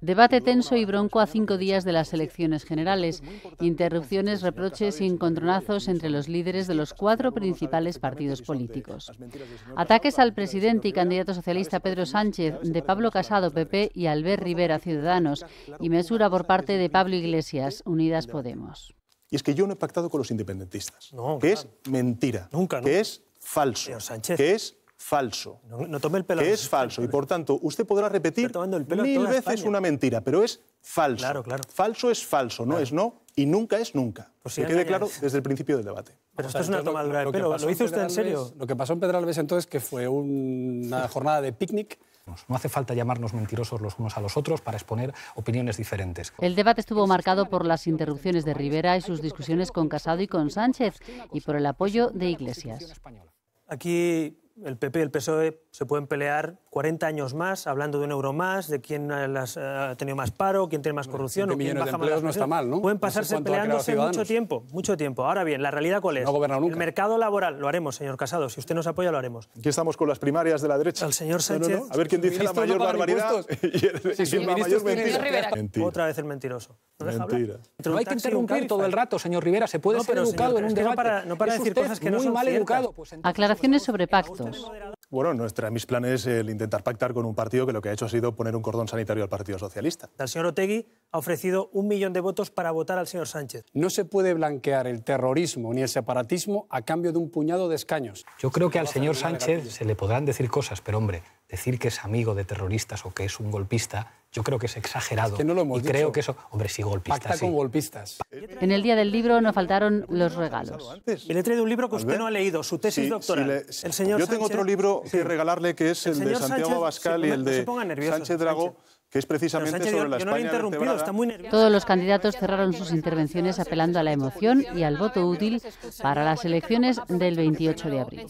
Debate tenso y bronco a cinco días de las elecciones generales, interrupciones, reproches y encontronazos entre los líderes de los cuatro principales partidos políticos. Ataques al presidente y candidato socialista Pedro Sánchez, de Pablo Casado, PP, y Albert Rivera, Ciudadanos, y mesura por parte de Pablo Iglesias, Unidas Podemos. Y es que yo no he pactado con los independentistas, no, que es mentira, nunca, que es falso, que es falso. No, tome el pelo. Que es falso. Y por tanto, usted podrá repetir mil veces una mentira, pero es falso. Falso es falso, no es no y nunca es nunca. Pues que quede claro desde el principio del debate. Pero esto es una tomadura de pelo. ¿Lo hizo usted en serio? Lo que pasó en Pedralbes entonces, que fue una jornada de picnic. Pues no hace falta llamarnos mentirosos los unos a los otros para exponer opiniones diferentes. El debate estuvo marcado por las interrupciones de Rivera y sus discusiones con Casado y con Sánchez y por el apoyo de Iglesias. Aquí el PP y el PSOE se pueden pelear 40 años más hablando de un euro más, de quién eh, eh, ha tenido más paro, quién tiene más corrupción quién baja más. No está mal, ¿no? Pueden pasarse peleándose mucho tiempo, mucho tiempo. Ahora bien, ¿la realidad cuál es? El mercado laboral, lo haremos, señor Casado. Si usted nos apoya, lo haremos. Aquí estamos con las primarias de la derecha. Al señor Sánchez. A ver quién dice la mayor barbaridad y, el, sí, mayor mentira. Otra vez el mentiroso. No, no hay que interrumpir todo el rato, señor Rivera. Se puede ser educado en un debate. No para, decir cosas que no son pues, pues, Aclaraciones sobre pacto. Bueno, nuestra, mis planes es el intentar pactar con un partido que lo que ha hecho ha sido poner un cordón sanitario al Partido Socialista. El señor Otegui ha ofrecido un millón de votos para votar al señor Sánchez. No se puede blanquear el terrorismo ni el separatismo a cambio de un puñado de escaños. Yo creo que al señor Sánchez se le podrán decir cosas, pero hombre, decir que es amigo de terroristas o que es un golpista, yo creo que es exagerado. no lo hemos y creo que eso, hombre, sí golpista. Pacta con golpistas. En el día del libro no faltaron los regalos. me le he traído un libro que usted no ha leído, su tesis doctoral. el señor yo tengo otro libro que regalarle que es el, de Santiago Abascal y el de Sánchez Drago. que es precisamente sobre la yo no interrumpido, está muy Todos los candidatos cerraron sus intervenciones apelando a la emoción y al voto útil para las elecciones del 28 de abril.